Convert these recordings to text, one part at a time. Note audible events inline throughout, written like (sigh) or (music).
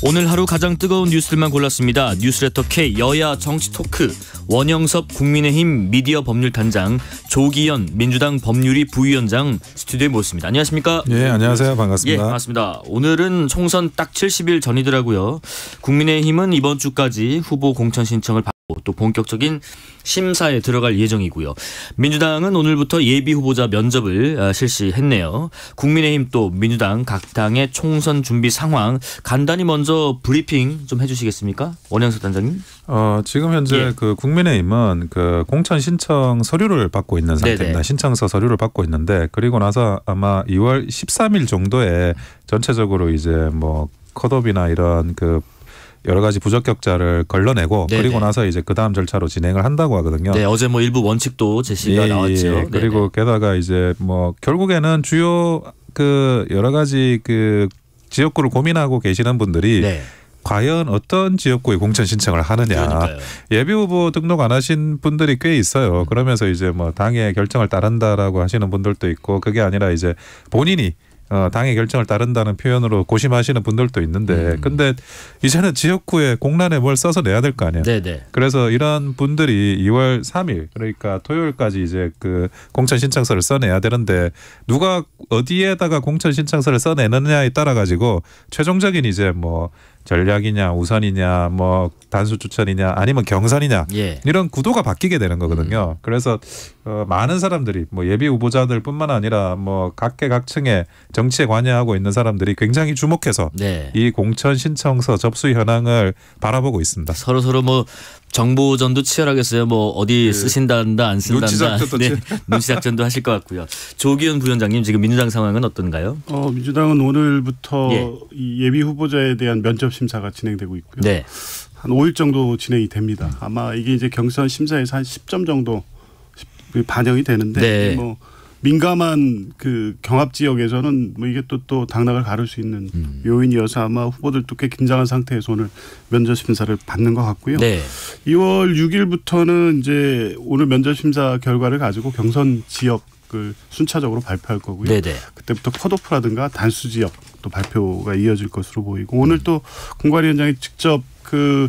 오늘 하루 가장 뜨거운 뉴스들만 골랐습니다. 뉴스레터 K 여야 정치 토크 원영섭 국민의힘 미디어 법률단장, 조기현 민주당 법률위 부위원장 스튜디오에 모셨습니다. 안녕하십니까? 예, 안녕하세요. 반갑습니다. 예, 반갑습니다. 오늘은 총선 딱 70일 전이더라고요. 국민의힘은 이번 주까지 후보 공천 신청을 받고 또 본격적인 심사에 들어갈 예정이고요. 민주당은 오늘부터 예비 후보자 면접을 어, 실시했네요. 국민의힘 또 민주당 각 당의 총선 준비 상황 간단히 먼저 브리핑 좀 해주시겠습니까? 원영섭 단장님. 어, 지금 현재 예. 그 국민의힘은 그 공천 신청 서류를 받고 있는 상태입니다. 네네. 신청서 서류를 받고 있는데 그리고 나서 아마 2월 13일 정도에 전체적으로 이제 뭐 컷업이나 이런 그 여러 가지 부적격자를 걸러내고 네네. 그리고 나서 이제 그 다음 절차로 진행을 한다고 하거든요. 네, 어제 뭐 일부 원칙도 제시가 예, 예, 예. 나왔죠. 예. 그리고 네네. 게다가 이제 뭐 결국에는 주요 그 여러 가지 그 지역구를 고민하고 계시는 분들이 네. 과연 어떤 지역구에 공천 신청을 하느냐. 그러니까요. 예비 후보 등록 안 하신 분들이 꽤 있어요. 그러면서 이제 뭐 당의 결정을 따른다라고 하시는 분들도 있고 그게 아니라 이제 본인이 어, 당의 결정을 따른다는 표현으로 고심하시는 분들도 있는데 음. 근데 이제는 지역구에 공란에 뭘 써서 내야 될 거 아니에요. 네네. 네. 그래서 이런 분들이 2월 3일 그러니까 토요일까지 이제 그 공천 신청서를 써내야 되는데 누가 어디에다가 공천 신청서를 써내느냐에 따라 가지고 최종적인 이제 뭐 전략이냐 우선이냐 뭐 단수 추천이냐 아니면 경선이냐 예. 이런 구도가 바뀌게 되는 거거든요. 음. 그래서 어, 많은 사람들이 뭐 예비 후보자들뿐만 아니라 뭐 각계각층의 정치에 관여하고 있는 사람들이 굉장히 주목해서 네. 이 공천 신청서 접수 현황을 바라보고 있습니다. 서로 서로 뭐 정보전도 치열하겠어요. 뭐 어디 네. 쓰신단다 안 쓴단다. 눈치작전도, (laughs) 네. 눈치작전도 하실 것 같고요. 조기현 부위원장님 지금 민주당 상황은 어떤가요? 어, 민주당은 오늘부터 예. 예비 후보자에 대한 면접 심사가 진행되고 있고요. 네. 한 5일 정도 진행이 됩니다. 아마 이게 이제 경선 심사에서 한 10점 정도 반영이 되는데 네. 뭐 민감한 그 경합 지역에서는 뭐 이게 또 또 당락을 가를 수 있는 음. 요인이어서 아마 후보들도 꽤 긴장한 상태에서 오늘 면접 심사를 받는 것 같고요. 네. 2월 6일부터는 이제 오늘 면접 심사 결과를 가지고 경선 지역 을 순차적으로 발표할 거고요. 네네. 네. 그때부터 컷오프라든가 단수 지역 또 발표가 이어질 것으로 보이고 오늘 음. 또 공관위원장이 직접 그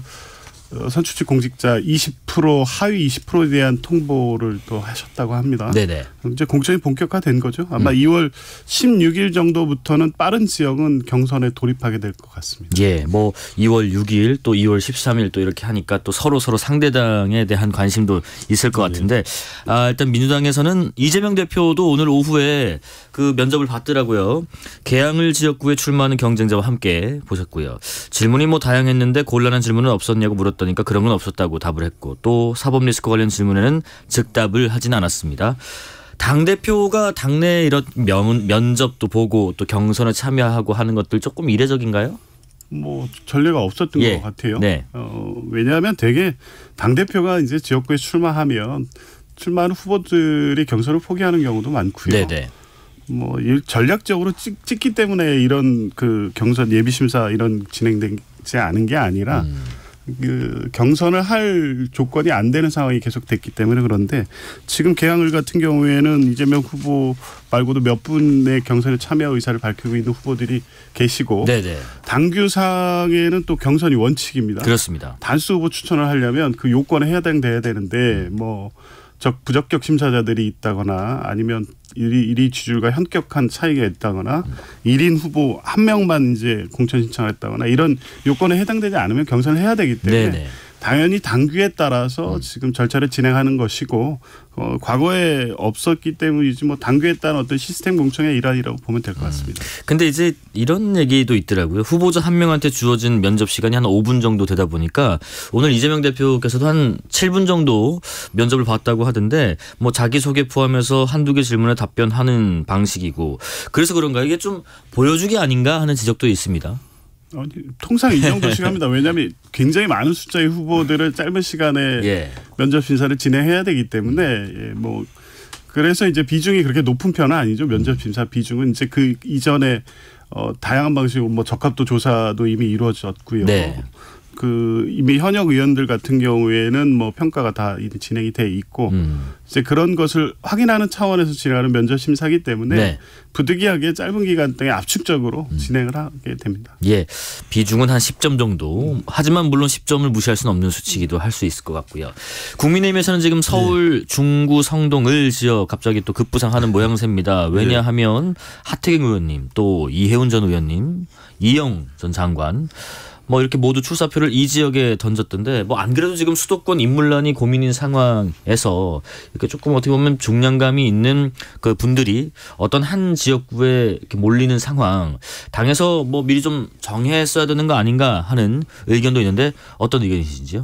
어, 선출직 공직자 20% 하위 20%에 대한 통보를 또 하셨다고 합니다. 네네. 이제 공천이 본격화된 거죠. 아마 음. 2월 16일 정도부터는 빠른 지역은 경선에 돌입하게 될 것 같습니다. 예, 뭐 2월 6일 또 2월 13일 또 이렇게 하니까 또 서로 서로 상대당에 대한 관심도 있을 것 네. 같은데 예. 아, 일단 민주당에서는 이재명 대표도 오늘 오후에 그 면접을 받더라고요. 개항을 지역구에 출마하는 경쟁자와 함께 보셨고요. 질문이 뭐 다양했는데 곤란한 질문은 없었냐고 물었. 물어봤더니까 그런 건 없었다고 답을 했고 또 사법 리스크 관련 질문에는 즉답을 하진 않았습니다. 당 대표가 당내 이런 면, 면접도 보고 또 경선에 참여하고 하는 것들 조금 이례적인가요? 뭐 전례가 없었던 예. 것 같아요. 네. 어, 왜냐하면 되게 당 대표가 이제 지역구에 출마하면 출마하는 후보들이 경선을 포기하는 경우도 많고요. 네네. 네. 뭐 전략적으로 찍, 찍기 때문에 이런 그 경선 예비 심사 이런 진행되지 않은 게 아니라 음. 그 경선을 할 조건이 안 되는 상황이 계속 됐기 때문에 그런데 지금 개항을 같은 경우에는 이재명 후보 말고도 몇 분의 경선에 참여 의사를 밝히고 있는 후보들이 계시고 네네. 당규상에는 또 경선이 원칙입니다. 그렇습니다. 단수 후보 추천을 하려면 그 요건에 해당돼야 되는데 뭐적 부적격 심사자들이 있다거나 아니면 1위, 1위 지지율과 현격한 차이가 있다거나 1인 후보 한 명만 이제 공천 신청했다거나 을 이런 요건에 해당되지 않으면 경선을 해야 되기 때문에 네네. 당연히 당규에 따라서 음. 지금 절차를 진행하는 것이고 어, 과거에 없었기 때문이지 뭐 당규에 따른 어떤 시스템 공청의 일환이라고 보면 될것 음. 같습니다. 음. 근데 이제 이런 얘기도 있더라고요. 후보자 한 명한테 주어진 면접 시간이 한 5분 정도 되다 보니까 오늘 이재명 대표께서도 한 7분 정도 면접을 봤다고 하던데 뭐 자기 소개 포함해서 한두 개 질문에 답변하는 방식이고 그래서 그런가 이게 좀 보여주기 아닌가 하는 지적도 있습니다. 아니, 어, 통상 이 정도씩 합니다. 왜냐하면 굉장히 많은 숫자의 후보들을 짧은 시간에 예. 면접 심사를 진행해야 되기 때문에 예, 뭐 그래서 이제 비중이 그렇게 높은 편은 아니죠. 면접 심사 비중은 이제 그 이전에 어, 다양한 방식으로 뭐 적합도 조사도 이미 이루어졌고요. 네. 그 이미 현역 의원들 같은 경우에는 뭐 평가가 다 진행이 돼 있고 음. 이제 그런 것을 확인하는 차원에서 진행하는 면접 심사기 때문에 네. 부득이하게 짧은 기간 동안 압축적으로 음. 진행을 하게 됩니다. 예, 비중은 한 10점 정도. 음. 하지만 물론 10점을 무시할 수는 없는 수치기도 할 수 있을 것 같고요. 국민의힘에서는 지금 서울, 네. 중구, 성동을 지역 갑자기 또 급부상하는 모양새입니다. 네. 왜냐하면 네. 하태경 의원님, 또 이혜훈 전 의원님, 이영 전 장관. 뭐 이렇게 모두 출사표를 이 지역에 던졌던데 뭐 안 그래도 지금 수도권 인물난이 고민인 상황에서 이렇게 조금 어떻게 보면 중량감이 있는 그 분들이 어떤 한 지역구에 이렇게 몰리는 상황 당에서 뭐 미리 좀 정했어야 되는 거 아닌가 하는 의견도 있는데 어떤 의견이신지요?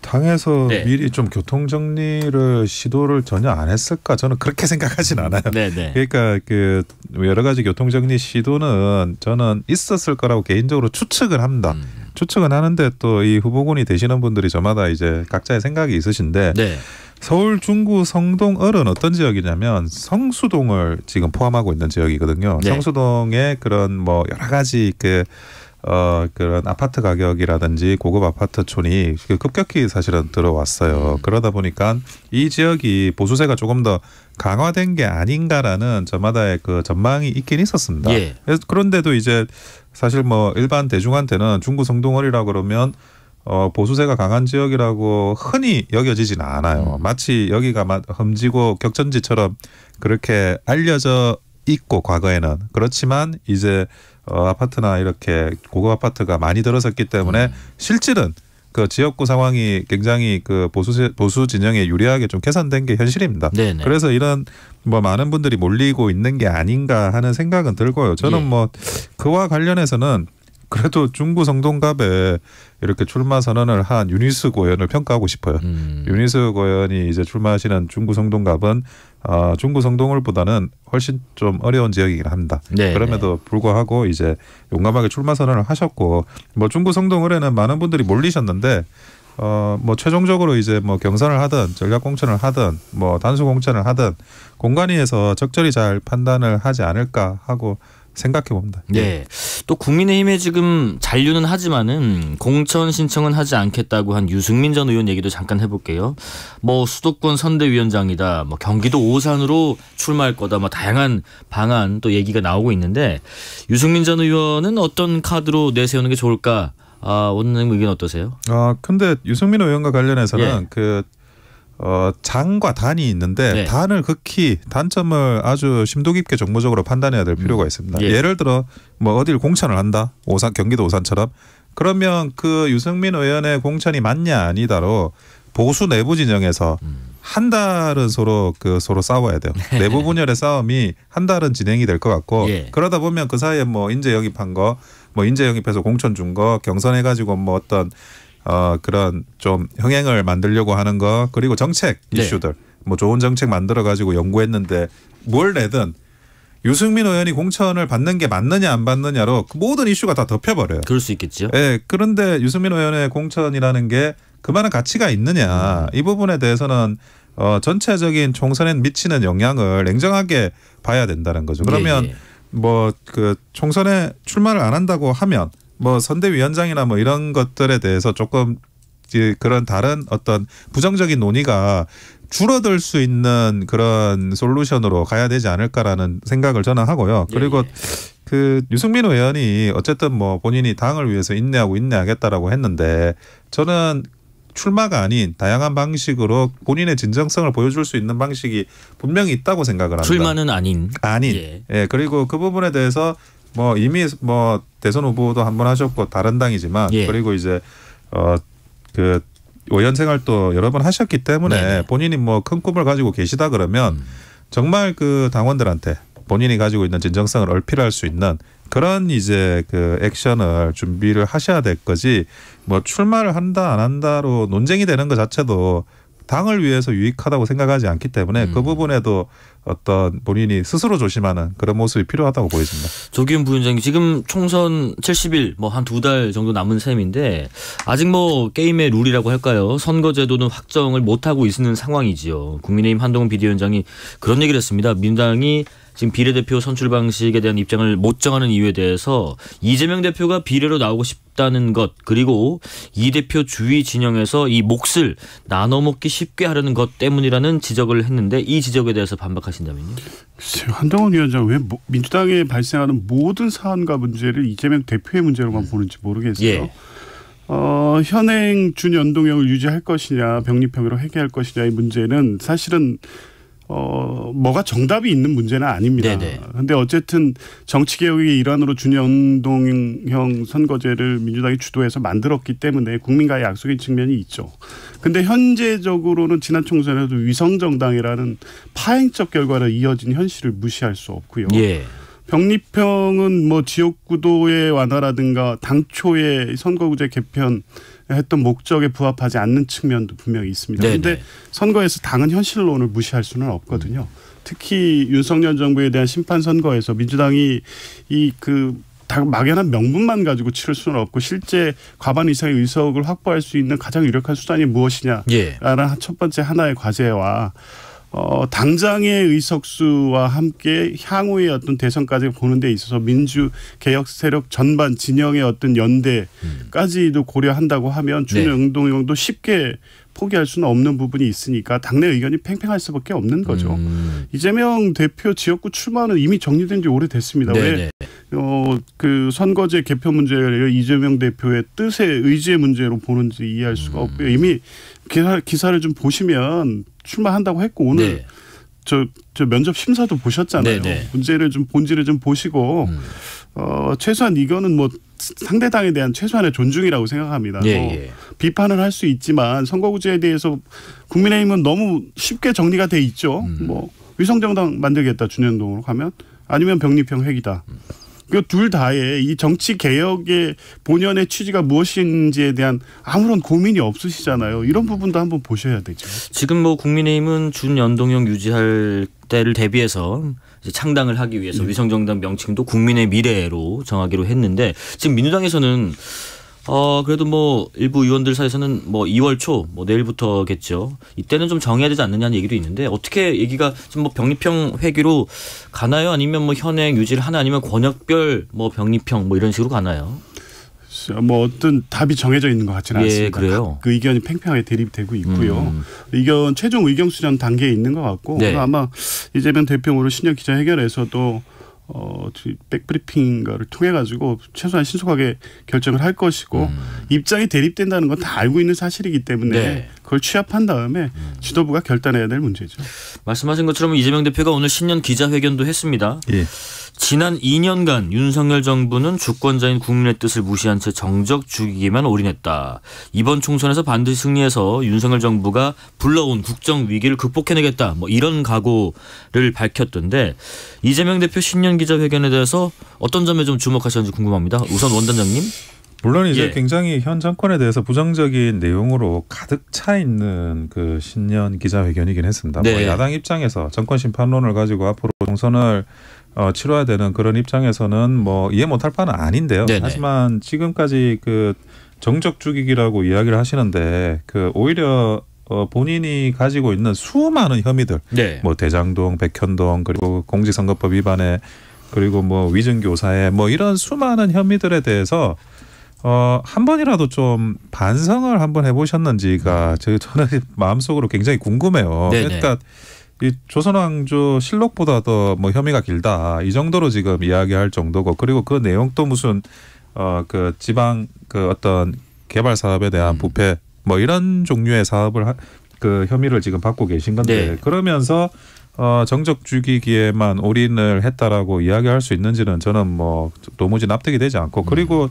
당에서 네. 미리 좀 교통 정리를 시도를 전혀 안 했을까 저는 그렇게 생각하진 않아요. 네네. 네. (laughs) 그러니까 그 여러 가지 교통 정리 시도는 저는 있었을 거라고 개인적으로 추측을 합니다. 음. 추측은 하는데 또 이 후보군이 되시는 분들이 저마다 이제 각자의 생각이 있으신데 네. 서울 중구 성동 을은 어떤 지역이냐면 성수동을 지금 포함하고 있는 지역이거든요. 네. 성수동의 그런 뭐 여러 가지 그 어, 그런 아파트 가격이라든지 고급 아파트촌이 급격히 사실은 들어왔어요. 음. 그러다 보니까 이 지역이 보수세가 조금 더 강화된 게 아닌가라는 저마다의 그 전망이 있긴 있었습니다. 예. 그런데도 이제 사실 뭐 일반 대중한테는 중구 성동월이라 고 그러면 어, 보수세가 강한 지역이라고 흔히 여겨지진 않아요. 음. 마치 여기가 막 험지고 격전지처럼 그렇게 알려져 있고 과거에는 그렇지만 이제 어, 아파트나 이렇게 고급 아파트가 많이 들어섰기 때문에 음. 실질은 그 지역구 상황이 굉장히 그 보수 보수 진영에 유리하게 좀개선된게 현실입니다. 네네. 그래서 이런 뭐 많은 분들이 몰리고 있는 게 아닌가 하는 생각은 들고요. 저는 예. 뭐 그와 관련해서는 그래도 중구 성동갑에 이렇게 출마 선언을 한 유니스 고연을 평가하고 싶어요. 음. 유니스 고연이 이제 출마하시는 중구 성동갑은 어, 중구 성동을보다는 훨씬 좀 어려운 지역이긴 합니다. 네. 그럼에도 네. 불구하고 이제 용감하게 출마 선언을 하셨고 뭐 중구 성동을에는 많은 분들이 몰리셨는데 어뭐 최종적으로 이제 뭐 경선을 하든 전략 공천을 하든 뭐 단수 공천을 하든 공간위에서 적절히 잘 판단을 하지 않을까 하고 생각해 봅니다. 네. 예. 또 국민의힘에 지금 잔류는 하지만은 공천 신청은 하지 않겠다고 한 유승민 전 의원 얘기도 잠깐 해볼게요. 뭐 수도권 선대위원장이다, 뭐 경기도 오산으로 출마할 거다, 뭐 다양한 방안 또 얘기가 나오고 있는데 유승민 전 의원은 어떤 카드로 내세우는 게 좋을까? 아, 원님 의견 어떠세요? 아, 근데 유승민 의원과 관련해서는 예. 그 어, 장과 단이 있는데 네. 단을 극히 단점을 아주 심도 깊게 정보적으로 판단해야 될 필요가 음. 있습니다. 예. 를 들어 뭐 어딜 공천을 한다. 오산 경기도 오산처럼 그러면 그 유승민 의원의 공천이 맞냐 아니다로 보수 내부 진영에서 음. 한 달은 서로 그 서로 싸워야 돼요. (laughs) 내부 분열의 싸움이 한 달은 진행이 될 것 같고 예. 그러다 보면 그 사이에 뭐 인재 영입한 거, 뭐 인재 영입해서 공천 준 거, 경선해 가지고 뭐 어떤 어, 그런 좀 흥행을 만들려고 하는 거 그리고 정책 네. 이슈들 뭐 좋은 정책 만들어 가지고 연구했는데 뭘 내든 유승민 의원이 공천을 받는 게 맞느냐 안 받느냐로 그 모든 이슈가 다 덮여버려요. 그럴 수 있겠죠. 예. 그런데 유승민 의원의 공천이라는 게 그만한 가치가 있느냐 음. 이 부분에 대해서는 어, 전체적인 총선에 미치는 영향을 냉정하게 봐야 된다는 거죠. 예, 그러면 예, 예. 뭐 뭐그 총선에 출마를 안 한다고 하면 뭐 선대위원장이나 뭐 이런 것들에 대해서 조금 이제 그런 다른 어떤 부정적인 논의가 줄어들 수 있는 그런 솔루션으로 가야 되지 않을까라는 생각을 저는 하고요. 예, 그리고 예, 예. 그 유승민 의원이 어쨌든 뭐 본인이 당을 위해서 인내하고 인내하겠다라고 했는데 저는 출마가 아닌 다양한 방식으로 본인의 진정성을 보여줄 수 있는 방식이 분명히 있다고 생각을 합니다. 출마는 아닌. 아닌. 예. 예. 그리고 그 부분에 대해서 뭐 이미 뭐 대선 후보도 한 번 하셨고 다른 당이지만 예. 그리고 이제 어 그 의원 생활 도 여러 번 하셨기 때문에 네네. 본인이 뭐 큰 꿈을 가지고 계시다 그러면 음. 정말 그 당원들한테 본인이 가지고 있는 진정성을 얼필할 수 있는 그런 이제 그 액션을 준비를 하셔야 될 거지 뭐 출마를 한다 안 한다로 논쟁이 되는 것 자체도 당을 위해서 유익하다고 생각하지 않기 때문에 그 음. 그 부분에도 어떤 본인이 스스로 조심하는 그런 모습이 필요하다고 보여집니다. 조기훈 부위원장님 지금 총선 70일 뭐 한 두 달 정도 남은 셈인데 아직 뭐 게임의 룰이라고 할까요? 선거제도는 확정을 못 하고 있는 상황이지요. 국민의힘 한동훈 비대위원장이 그런 얘기를 했습니다. 민당이 지금 비례대표 선출 방식에 대한 입장을 못 정하는 이유에 대해서 이재명 대표가 비례로 나오고 싶다는 것 그리고 이 대표 주위 진영에서 이 몫을 나눠 먹기 쉽게 하려는 것 때문이라는 지적을 했는데 이 지적에 대해서 반박하신다면요? 한동훈 위원장 왜 민주당에 발생하는 모든 사안과 문제를 이재명 대표의 문제로만 음. 보는지 모르겠어요. 예. 어, 현행 준연동형을 유지할 것이냐, 병립형으로 해결할 것이냐의 문제는 사실은 어, 뭐가 정답이 있는 문제는 아닙니다. 네네. 근데 어쨌든 정치개혁의 일환으로 준연동형 선거제를 민주당이 주도해서 만들었기 때문에 국민과의 약속인 측면이 있죠. 근데 현재적으로는 지난 총선에도 위성정당이라는 파행적 결과로 이어진 현실을 무시할 수 없고요. 예. 병립형은 뭐 지역구도의 완화라든가 당초의 선거구제 개편 했던 목적에 부합하지 않는 측면도 분명히 있습니다. 네, 그런데 네. 선거에서 당은 현실론을 무시할 수는 없거든요. 음. 특히 윤석열 정부에 대한 심판 선거에서 민주당이 이그 막연한 명분만 가지고 치를 수는 없고 실제 과반 이상의 의석을 확보할 수 있는 가장 유력한 수단이 무엇이냐라는 예. 첫 번째 하나의 과제와 어, 당장의 의석수와 함께 향후의 어떤 대선까지 보는 데 있어서 민주 개혁 세력 전반 진영의 어떤 연대까지도 고려한다고 하면 준영동형도 네. 쉽게 포기할 수는 없는 부분이 있으니까 당내 의견이 팽팽할 수밖에 없는 거죠. 음. 이재명 대표 지역구 출마는 이미 정리된 지 오래됐습니다. 네네. 왜? 네. 어, 그 선거제 개표 문제를 이재명 대표의 뜻의 의지의 문제로 보는지 이해할 수가 음. 없고요. 이미 기사, 기사를 좀 보시면 출마한다고 했고 오늘 네. 저, 저 면접 심사도 보셨잖아요. 네네. 네. 문제를 좀 본질을 좀 보시고 음. 어, 최소한 이거는 뭐 상대당에 대한 최소한의 존중이라고 생각합니다. 예, 뭐 예. 비판을 할 수 있지만 선거구제에 대해서 국민의힘은 너무 쉽게 정리가 돼 있죠. 음. 뭐 위성정당 만들겠다 준현동으로 가면 아니면 병립형 회기다. 음. 그둘다에이 정치 개혁의 본연의 취지가 무엇인지에 대한 아무런 고민이 없으시잖아요. 이런 부분도 한번 보셔야 되죠. 지금 뭐 국민의힘은 준연동형 유지할 때를 대비해서 이제 창당을 하기 위해서 네. 위성정당 명칭도 국민의 미래로 정하기로 했는데 지금 민주당에서는 어 그래도 뭐 일부 의원들 사이에서는 뭐 2월 초 뭐 내일부터겠죠. 이때는 좀 정해야 되지 않느냐는 얘기도 있는데 어떻게 얘기가 지금 뭐 병립형 회기로 가나요? 아니면 뭐 현행 유지를 하나 아니면 권역별 뭐 병립형 뭐 이런 식으로 가나요? 뭐 어떤 답이 정해져 있는 것 같지는 예, 않습니다. 그래요. 그 의견이 팽팽하게 대립되고 있고요. 음. 의견 최종 의견 수렴 단계에 있는 것 같고 네. 아마 이재명 대표 오늘 신년 기자회견에서도 어, 백브리핑가를 통해 가지고 최소한 신속하게 결정을 할 것이고 음. 입장이 대립된다는 건 다 알고 있는 사실이기 때문에 네. 그걸 취합한 다음에 지도부가 결단해야 될 문제죠. 말씀하신 것처럼 이재명 대표가 오늘 신년 기자회견도 했습니다. 예. 지난 2년간 윤석열 정부는 주권자인 국민의 뜻을 무시한 채 정적 죽이기만 올인했다. 이번 총선에서 반드시 승리해서 윤석열 정부가 불러온 국정 위기를 극복해내겠다. 뭐 이런 각오를 밝혔던데 이재명 대표 신년 기자회견에 대해서 어떤 점에 좀 주목하셨는지 궁금합니다. 우선 원단장님. 물론 이제 예. 굉장히 현 정권에 대해서 부정적인 내용으로 가득 차 있는 그 신년 기자회견이긴 했습니다. 뭐 네. 뭐 야당 입장에서 정권 심판론을 가지고 앞으로 총선을 어, 치러야 되는 그런 입장에서는 뭐 이해 못할 바는 아닌데요. 네네. 하지만 지금까지 그 정적 죽이기라고 이야기를 하시는데 그 오히려 어, 본인이 가지고 있는 수많은 혐의들, 네. 뭐 대장동, 백현동 그리고 공직선거법 위반에 그리고 뭐 위증교사에 뭐 이런 수많은 혐의들에 대해서 어, 한 번이라도 좀 반성을 한번 해보셨는지가 제 저는 (laughs) 마음속으로 굉장히 궁금해요. 네네. 그러니까 이 조선왕조 실록보다 더뭐 혐의가 길다 이 정도로 지금 이야기할 정도고 그리고 그 내용도 무슨 어 그 지방 그 어떤 개발 사업에 대한 음. 부패 뭐 이런 종류의 사업을 하, 그 혐의를 지금 받고 계신 건데 네. 그러면서 어, 정적 죽이기에만 올인을 했다라고 이야기할 수 있는지는 저는 뭐 도무지 납득이 되지 않고 그리고 음.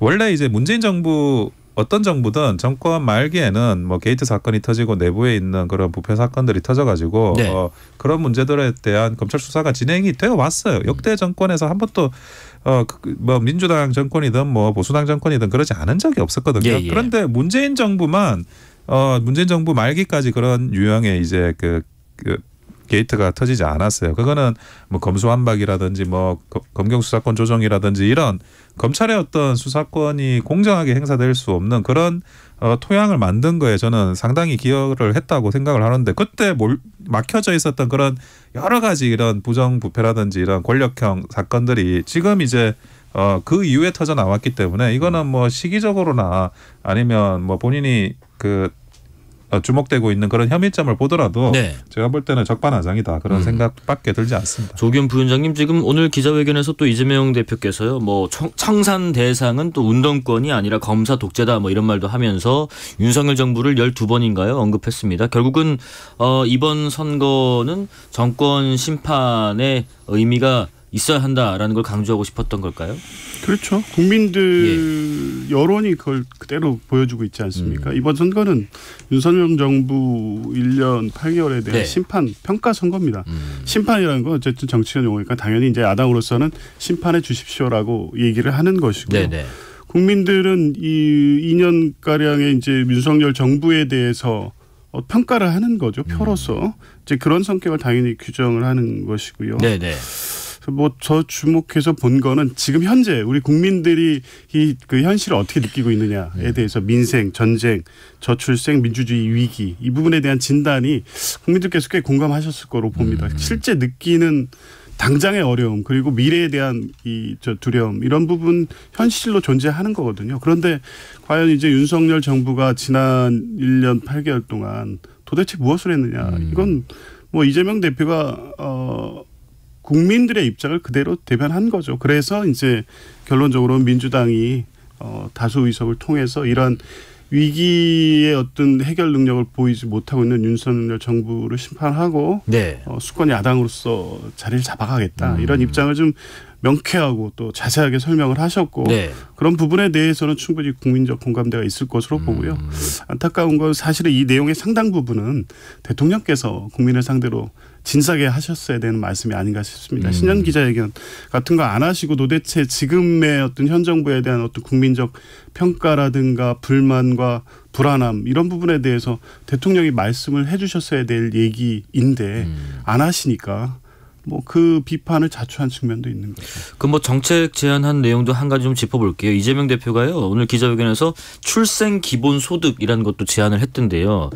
원래 이제 문재인 정부 어떤 정부든 정권 말기에는 뭐 게이트 사건이 터지고 내부에 있는 그런 부패 사건들이 터져가지고 네. 어, 그런 문제들에 대한 검찰 수사가 진행이 되어 왔어요. 음. 역대 정권에서 한 번도 어뭐 그, 그 뭐 민주당 정권이든 뭐 보수당 정권이든 그러지 않은 적이 없었거든요. 예, 예. 그런데 문재인 정부만 어 문재인 정부 말기까지 그런 유형의 이제 그, 그 게이트가 터지지 않았어요. 그거는 뭐 검수완박이라든지 뭐 검경 수사권 조정이라든지 이런 검찰의 어떤 수사권이 공정하게 행사될 수 없는 그런 어, 토양을 만든 거에 저는 상당히 기여를 했다고 생각을 하는데 그때 몰, 막혀져 있었던 그런 여러 가지 이런 부정부패라든지 이런 권력형 사건들이 지금 이제 어, 그 이후에 터져 나왔기 때문에 이거는 뭐 시기적으로나 아니면 뭐 본인이 그 어, 주목되고 있는 그런 혐의점을 보더라도 네. 제가 볼 때는 적반하장이다 그런 음. 생각밖에 들지 않습니다. 조기현 부위원장님 지금 오늘 기자회견에서 또 이재명 대표께서요 뭐 청산 대상은 또 운동권이 아니라 검사 독재다 뭐 이런 말도 하면서 윤석열 정부를 12번인가요 언급했습니다. 결국은 어, 이번 선거는 정권 심판의 의미가 있어야 한다라는 걸 강조하고 싶었던 걸까요? 그렇죠. 국민들 예. 여론이 그걸 그대로 보여주고 있지 않습니까? 음. 이번 선거는 윤석열 정부 1년 8개월에 대한 네. 심판 평가 선거입니다. 음. 심판이라는 건 어쨌든 정치적 용어니까 당연히 이제 야당으로서는 심판해 주십시오라고 얘기를 하는 것이고 네네. 국민들은 이 2년 가량의 이제 윤석열 정부에 대해서 어, 평가를 하는 거죠 음. 표로서 음. 이제 그런 성격을 당연히 규정을 하는 것이고요. 네네. 네. 뭐저 주목해서 본 거는 지금 현재 우리 국민들이 이 그 현실을 어떻게 느끼고 있느냐에 네. 대해서 민생, 전쟁, 저출생, 민주주의 위기 이 부분에 대한 진단이 국민들께서 꽤 공감하셨을 거로 봅니다. 음. 실제 느끼는 당장의 어려움 그리고 미래에 대한 이 저 두려움 이런 부분 현실로 존재하는 거거든요. 그런데 과연 이제 윤석열 정부가 지난 1년 8개월 동안 도대체 무엇을 했느냐 음. 이건 뭐 이재명 대표가 어 국민들의 입장을 그대로 대변한 거죠. 그래서 이제 결론적으로 민주당이 어, 다수 의석을 통해서 이런 위기의 어떤 해결 능력을 보이지 못하고 있는 윤석열 정부를 심판하고 네. 어, 수권 야당으로서 자리를 잡아가겠다 음. 이런 입장을 좀 명쾌하고 또 자세하게 설명을 하셨고 네. 그런 부분에 대해서는 충분히 국민적 공감대가 있을 것으로 보고요. 음. 안타까운 건 사실은 이 내용의 상당 부분은 대통령께서 국민을 상대로 진작에 하셨어야 되는 말씀이 아닌가 싶습니다. 음. 신년 기자회견 같은 거 안 하시고 도대체 지금의 어떤 현 정부에 대한 어떤 국민적 평가라든가 불만과 불안함 이런 부분에 대해서 대통령이 말씀을 해주셨어야 될 얘기인데 음. 안 하시니까 뭐 그 비판을 자초한 측면도 있는 거죠. 그뭐 정책 제안한 내용도 한 가지 좀 짚어볼게요. 이재명 대표가요 오늘 기자회견에서 출생 기본 소득이라는 것도 제안을 했던데요.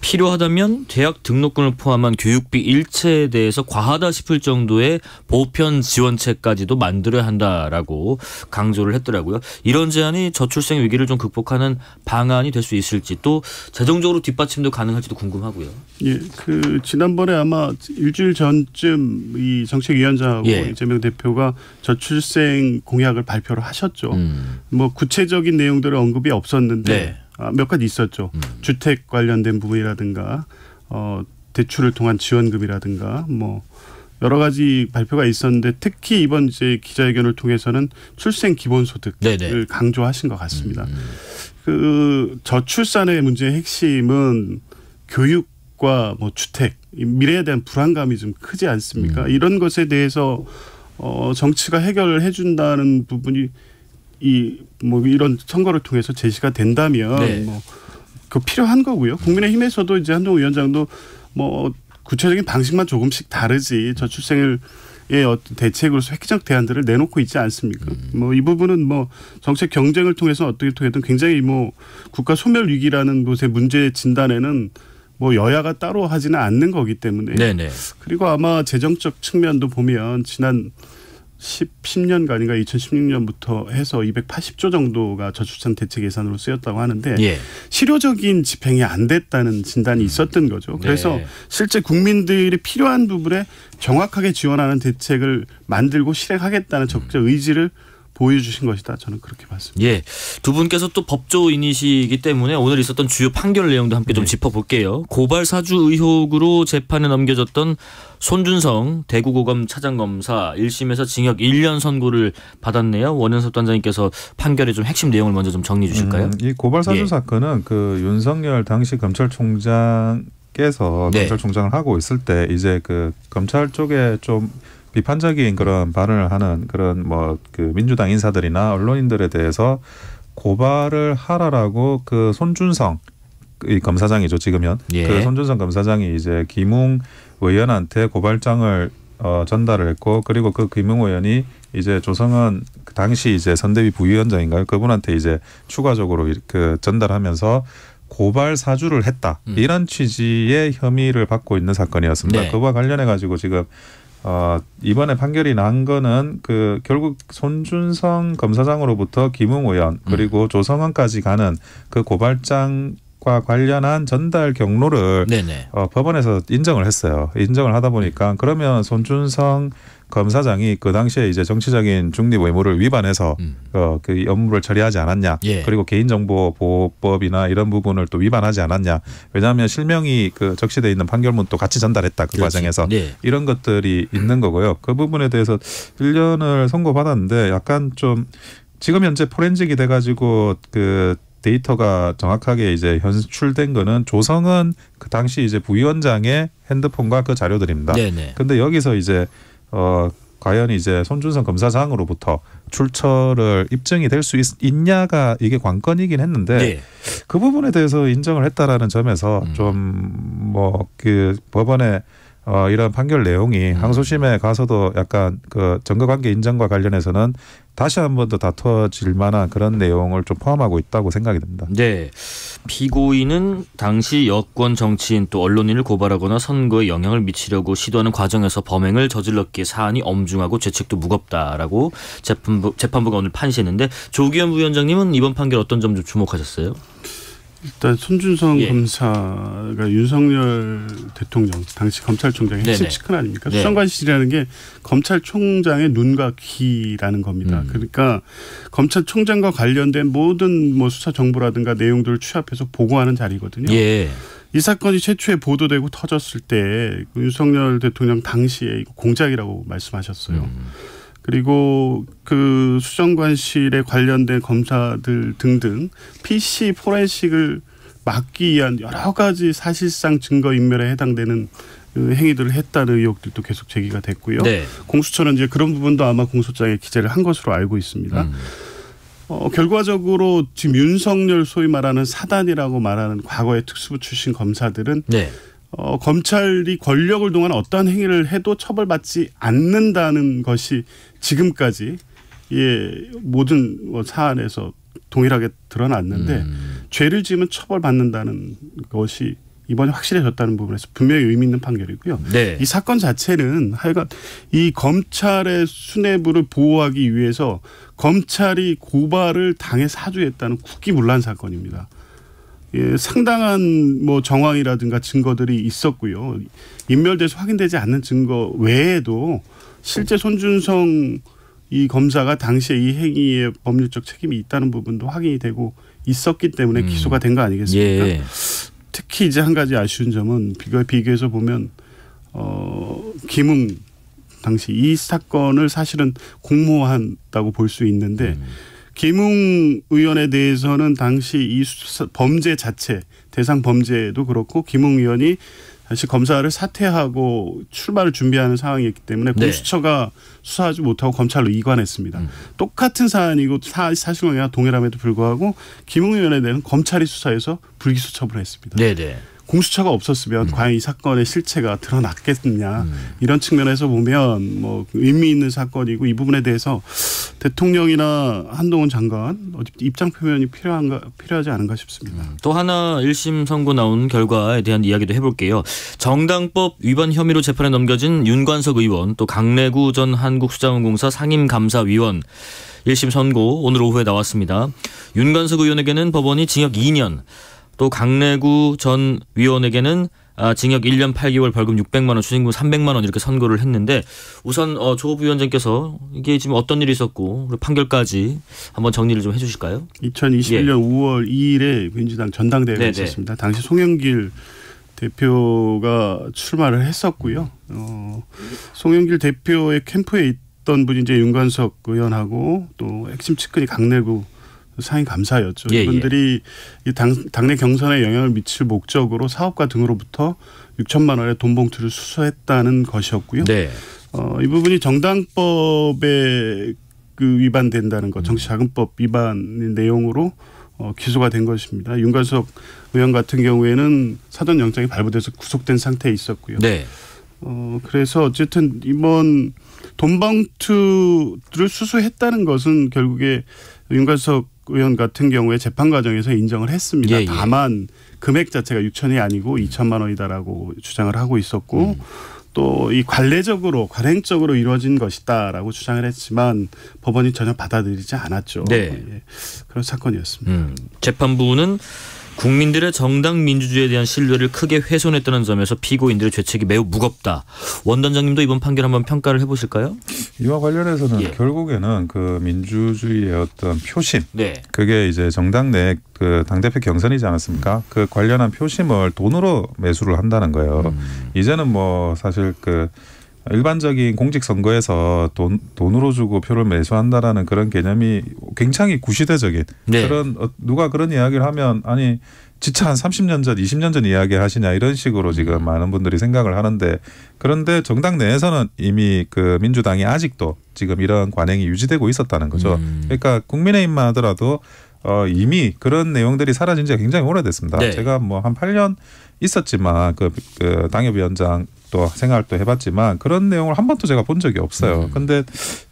필요하다면 대학 등록금을 포함한 교육비 일체에 대해서 과하다 싶을 정도의 보편 지원책까지도 만들어야 한다라고 강조를 했더라고요. 이런 제안이 저출생 위기를 좀 극복하는 방안이 될 수 있을지 또 재정적으로 뒷받침도 가능할지도 궁금하고요. 예, 그 지난번에 아마 일주일 전쯤 이 정책위원장하고 예. 이재명 대표가 저출생 공약을 발표를 하셨죠. 음. 뭐 구체적인 내용들은 언급이 없었는데 네. 아, 몇 가지 있었죠. 음. 주택 관련된 부분이라든가 어, 대출을 통한 지원금이라든가 뭐 여러 가지 발표가 있었는데 특히 이번 이제 기자회견을 통해서는 출생 기본소득을 네네. 네. 강조하신 것 같습니다. 음, 음. 그 저출산의 문제의 핵심은 교육과 뭐 주택 미래에 대한 불안감이 좀 크지 않습니까? 음. 이런 것에 대해서 어 정치가 해결을 해준다는 부분이 이뭐 이런 선거를 통해서 제시가 된다면 네. 뭐그 필요한 거고요. 국민의힘에서도 이제 한동훈 위원장도 뭐 구체적인 방식만 조금씩 다르지 저출생을 예, 어떤 대책으로서 획기적 대안들을 내놓고 있지 않습니까? 음. 뭐이 부분은 뭐 정책 경쟁을 통해서 어떻게 통해든 굉장히 뭐 국가 소멸 위기라는 곳의 문제 진단에는 뭐 여야가 따로 하지는 않는 거기 때문에 네네. 그리고 아마 재정적 측면도 보면 지난 10, 10년간인가 2016년부터 해서 280조 정도가 저출산 대책 예산으로 쓰였다고 하는데 예. 실효적인 집행이 안 됐다는 진단이 음. 있었던 거죠. 그래서 네. 실제 국민들이 필요한 부분에 정확하게 지원하는 대책을 만들고 실행하겠다는 적극적 음. 의지를 보여주신 것이다. 저는 그렇게 봤습니다. 예, 두 분께서 또 법조인이시기 때문에 오늘 있었던 주요 판결 내용도 함께 네. 짚어볼게요. 고발 사주 의혹으로 재판에 넘겨졌던 손준성 대구고검 차장검사 1심에서 징역 1년 선고를 받았네요. 원현섭 단장님께서 판결의 좀 핵심 내용을 먼저 좀 정리해 주실까요? 음, 이 고발 사주 예. 사건은 그 윤석열 당시 검찰총장 께서 네. 검찰총장을 하고 있을 때 이제 그 검찰 쪽에 좀 비판적인 그런 발언을 하는 그런 뭐 그 민주당 인사들이나 언론인들에 대해서 고발을 하라라고 그 손준성 이 검사장이죠 지금은 예. 그 손준성 검사장이 이제 김웅 의원한테 고발장을 어, 전달을 했고 그리고 그 김웅 의원이 이제 조성은 그 당시 이제 선대위 부위원장인가요 그분한테 이제 추가적으로 그 전달하면서 고발 사주를 했다 음. 이런 취지의 혐의를 받고 있는 사건이었습니다. 네. 그와 관련해 가지고 지금 어, 이번에 판결이 난 거는 그 결국 손준성 검사장으로부터 김웅 의원 음. 그리고 음. 조성원까지 가는 그 고발장 과 관련한 전달 경로를 네네. 어, 법원에서 인정을 했어요. 인정을 하다 보니까 그러면 손준성 검사장이 그 당시에 이제 정치적인 중립 의무를 위반해서 음. 어, 그 업무를 처리하지 않았냐. 예. 그리고 개인정보보호법이나 이런 부분을 또 위반하지 않았냐. 왜냐하면 실명이 그 적시돼 있는 판결문도 같이 전달했다 그 그렇지. 과정에서 예. 이런 것들이 음. 있는 거고요. 그 부분에 대해서 1년을 선고받았는데 약간 좀 지금 현재 포렌직이 돼가지고 그 데이터가 정확하게 이제 현출된 거는 조성은 그 당시 이제 부위원장의 핸드폰과 그 자료들입니다. 네네. 근데 여기서 이제 어 과연 이제 손준성 검사장으로부터 출처를 입증이 될 수 있냐가 이게 관건이긴 했는데 네. 그 부분에 대해서 인정을 했다라는 점에서 음. 좀뭐 그 법원의 어, 이런 판결 내용이 음. 항소심에 가서도 약간 그 정거관계 인정과 관련해서는 다시 한번 더 다퉈질 만한 그런 내용을 좀 포함하고 있다고 생각이 듭니다. 네. 피고인은 당시 여권 정치인 또 언론인을 고발하거나 선거에 영향을 미치려고 시도하는 과정에서 범행을 저질렀기에 사안이 엄중하고 죄책도 무겁다라고 재판부, 재판부가 오늘 판시했는데 조기현 부위원장님은 이번 판결 어떤 점 좀 주목하셨어요? 일단 손준성 예. 검사가 윤석열 대통령 당시 검찰총장의 핵심 네네. 측근 아닙니까? 네. 수장관실이라는게 검찰총장의 눈과 귀라는 겁니다. 음. 그러니까 검찰총장과 관련된 모든 뭐 수사 정보라든가 내용들을 취합해서 보고하는 자리거든요. 예. 이 사건이 최초에 보도되고 터졌을 때 윤석열 대통령 당시에 공작이라고 말씀하셨어요. 음. 그리고 그 수정관실에 관련된 검사들 등등 PC 포렌식을 막기 위한 여러 가지 사실상 증거 인멸에 해당되는 그 행위들을 했다는 의혹들도 계속 제기가 됐고요. 네. 공수처는 이제 그런 부분도 아마 공소장에 기재를 한 것으로 알고 있습니다. 음. 어, 결과적으로 지금 윤석열 소위 말하는 사단이라고 말하는 과거의 특수부 출신 검사들은 네. 어, 검찰이 권력을 동안 어떠한 행위를 해도 처벌받지 않는다는 것이 지금까지 예, 모든 뭐 사안에서 동일하게 드러났는데 음. 죄를 지으면 처벌받는다는 것이 이번에 확실해졌다는 부분에서 분명히 의미 있는 판결이고요. 네. 이 사건 자체는 하여간 이 검찰의 수뇌부를 보호하기 위해서 검찰이 고발을 당해 사주했다는 국기문란 사건입니다. 예, 상당한 뭐 정황이라든가 증거들이 있었고요. 인멸돼서 확인되지 않는 증거 외에도 실제 손준성 이 검사가 당시에 이 행위에 법률적 책임이 있다는 부분도 확인이 되고 있었기 때문에 음. 기소가 된 거 아니겠습니까? 예. 특히 이제 한 가지 아쉬운 점은 비교 비교해서 보면 어 김웅 당시 이 사건을 사실은 공모한다고 볼 수 있는데 음. 김웅 의원에 대해서는 당시 이 범죄 자체 대상 범죄도 그렇고 김웅 의원이 다시 검사를 사퇴하고 출발을 준비하는 상황이었기 때문에 네. 공수처가 수사하지 못하고 검찰로 이관했습니다. 음. 똑같은 사안이고 사, 실관계가 동일함에도 불구하고 김웅 의원에 대한 검찰이 수사해서 불기소 처분을 했습니다. 네네. 네. 공수처가 없었으면 음. 과연 이 사건의 실체가 드러났겠느냐 음. 이런 측면에서 보면 뭐 의미 있는 사건이고 이 부분에 대해서 대통령이나 한동훈 장관 입장 표면이 필요한가 필요하지 않은가 싶습니다. 음. 또 하나 1심 선고 나온 결과에 대한 이야기도 해볼게요. 정당법 위반 혐의로 재판에 넘겨진 윤관석 의원 또 강래구 전 한국수자원공사 상임감사위원 1심 선고 오늘 오후에 나왔습니다. 윤관석 의원에게는 법원이 징역 2년 또 강내구 전 위원에게는 아, 징역 1년 8개월 벌금 600만 원, 추징금 300만 원 이렇게 선고를 했는데 우선 어, 조 부위원장께서 이게 지금 어떤 일이 있었고 판결까지 한번 정리를 좀 해주실까요? 2021년 예. 5월 2일에 민주당 전당대회가 네네. 있었습니다. 당시 송영길 대표가 출마를 했었고요. 어, 송영길 대표의 캠프에 있던 분이 이제 윤관석 의원하고 또 핵심 측근이 강내구 상위 감사였죠. 예, 예, 이분들이 예. 당, 당내 경선에 영향을 미칠 목적으로 사업가 등으로부터 6천만 원의 돈 봉투를 수수했다는 것이었고요. 네. 어, 이 부분이 정당법에 그 위반된다는 것, 음. 정치자금법 위반 내용으로 어, 기소가 된 것입니다. 윤관석 의원 같은 경우에는 사전 영장이 발부돼서 구속된 상태에 있었고요. 네. 어, 그래서 어쨌든 이번 돈방투를 수수했다는 것은 결국에 윤관석 의원 같은 경우에 재판 과정에서 인정을 했습니다. 예, 예. 다만 금액 자체가 6천이 아니고 2천만 원이다라고 주장을 하고 있었고 음. 또이 관례적으로 관행적으로 이루어진 것이다라고 주장을 했지만 법원이 전혀 받아들이지 않았죠. 네. 예. 그런 사건이었습니다. 음. 재판부는 국민들의 정당 민주주의에 대한 신뢰를 크게 훼손했다는 점에서 피고인들의 죄책이 매우 무겁다. 원단장님도 이번 판결 한번 평가를 해보실까요? 이와 관련해서는 예. 결국에는 그 민주주의의 어떤 표심, 네. 그게 이제 정당 내 그 당대표 경선이지 않았습니까? 그 관련한 표심을 돈으로 매수를 한다는 거예요. 음. 이제는 뭐 사실 그 일반적인 공직 선거에서 돈 돈으로 주고 표를 매수한다라는 그런 개념이 굉장히 구시대적인 네. 그런 어, 누가 그런 이야기를 하면 아니 지차 한 30년 전, 20년 전 이야기 하시냐 이런 식으로 지금 많은 분들이 생각을 하는데 그런데 정당 내에서는 이미 그 민주당이 아직도 지금 이런 관행이 유지되고 있었다는 거죠. 음. 그러니까 국민의힘만 하더라도 어 이미 그런 내용들이 사라진 지가 굉장히 오래됐습니다. 네. 제가 뭐 한 8년 있었지만 그, 그 당협위원장 또 생활도 해봤지만 그런 내용을 한 번도 제가 본 적이 없어요. 음. 근데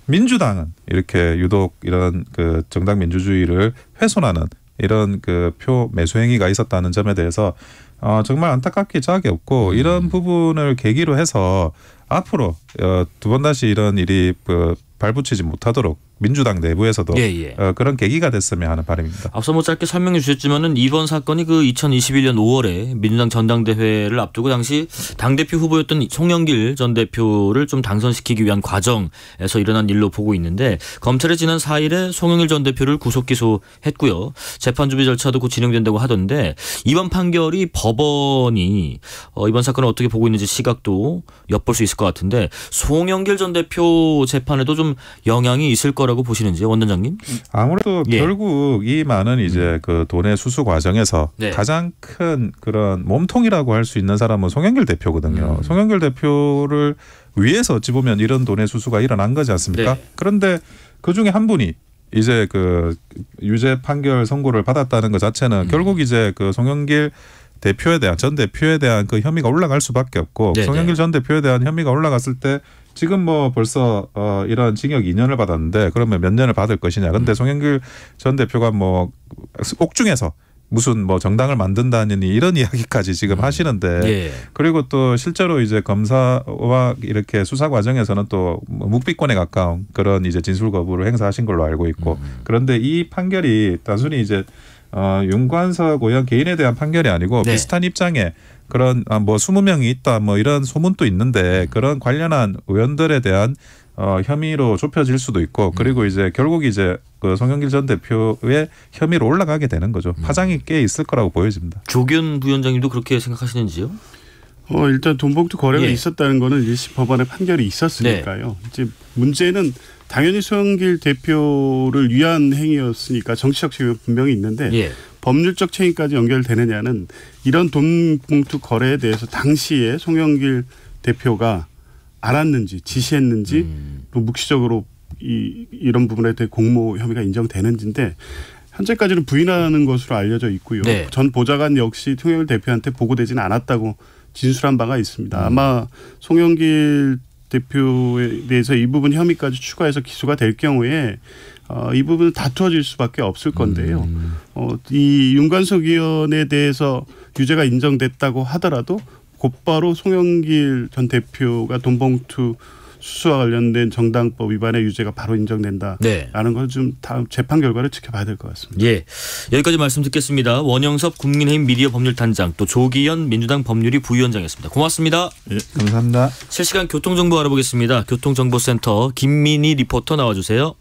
민주당은 이렇게 유독 이런 그 정당 민주주의를 훼손하는 이런 그 표 매수 행위가 있었다는 점에 대해서 어, 정말 안타깝게 짝이 없고 음. 이런 부분을 계기로 해서 앞으로 어, 두 번 다시 이런 일이 그 발붙이지 못하도록 민주당 내부에서도 예, 예. 어, 그런 계기가 됐으면 하는 바람입니다. 앞서 뭐 짧게 설명해 주셨지만은 이번 사건이 그 2021년 5월에 민주당 전당대회를 앞두고 당시 당 대표 후보였던 송영길 전 대표를 좀 당선시키기 위한 과정에서 일어난 일로 보고 있는데 검찰이 지난 4일에 송영길 전 대표를 구속 기소했고요 재판 준비 절차도 곧 진행된다고 하던데 이번 판결이 법원이 어, 이번 사건을 어떻게 보고 있는지 시각도 엿볼 수 있을 것 같은데 송영길 전 대표 재판에도 좀 영향이 있을 것. 거라고 보시는지 요 원단장님? 아무래도 예. 결국 이 많은 이제 음. 그 돈의 수수 과정에서 네. 가장 큰 그런 몸통이라고 할 수 있는 사람은 송영길 대표거든요. 음. 송영길 대표를 위해서 어찌 보면 이런 돈의 수수가 일어난 거지 않습니까? 네. 그런데 그 중에 한 분이 이제 그 유죄 판결 선고를 받았다는 것 자체는 음. 결국 이제 그 송영길 대표에 대한 전 대표에 대한 그 혐의가 올라갈 수밖에 없고 네네. 네. 송영길 전 대표에 대한 혐의가 올라갔을 때 지금 뭐 벌써 어 이런 징역 2년을 받았는데 그러면 몇 년을 받을 것이냐. 그런데 음. 송영길 전 대표가 뭐 옥중에서 무슨 뭐 정당을 만든다느니 이런 (laughs) 이야기까지 지금 음. 하시는데 예. 그리고 또 실제로 이제 검사와 이렇게 수사 과정에서는 또 뭐 묵비권에 가까운 그런 이제 진술 거부를 행사하신 걸로 알고 있고 음. 그런데 이 판결이 단순히 이제 어, 윤관석 의원 개인에 대한 판결이 아니고 네. 비슷한 입장에 그런 아, 뭐 20명이 있다 뭐 이런 소문도 있는데 그런 관련한 의원들에 대한 어, 혐의로 좁혀질 수도 있고 음. 그리고 이제 결국 이제 그 송영길 전 대표의 혐의로 올라가게 되는 거죠. 음. 파장이 꽤 있을 거라고 보여집니다. 조균 부위원장님도 그렇게 생각하시는지요? 어, 일단 돈봉투 거래가 예. 있었다는 거는 1심 법원의 판결이 있었으니까요. 네. 이제 문제는 당연히 송영길 대표를 위한 행위였으니까 정치적 책임은 분명히 있는데 예. 법률적 책임까지 연결되느냐는 이런 돈 봉투 거래에 대해서 당시에 송영길 대표가 알았는지 지시했는지 음. 또 묵시적으로 이, 이런 부분에 대해 공모 혐의가 인정되는지인데 현재까지는 부인하는 것으로 알려져 있고요. 네. 전 보좌관 역시 통영일 대표한테 보고되지는 않았다고 진술한 바가 있습니다. 음. 아마 송영길 대표에 대해서 이 부분 혐의까지 추가해서 기소가 될 경우에 어, 이 부분은 다투어질 수밖에 없을 건데요. 음. 어, 이 윤관석 의원에 대해서 유죄가 인정됐다고 하더라도 곧바로 송영길 전 대표가 돈봉투 수수와 관련된 정당법 위반의 유죄가 바로 인정된다라는 네. 걸좀 다음 재판 결과를 지켜봐야 될 것 같습니다. 예. 여기까지 말씀 듣겠습니다. 원영섭 국민의힘 미디어 법률단장 또 조기현 민주당 법률위 부위원장이었습니다. 고맙습니다. 예, 감사합니다. 실시간 교통정보 알아보겠습니다. 교통정보센터 김민희 리포터 나와주세요.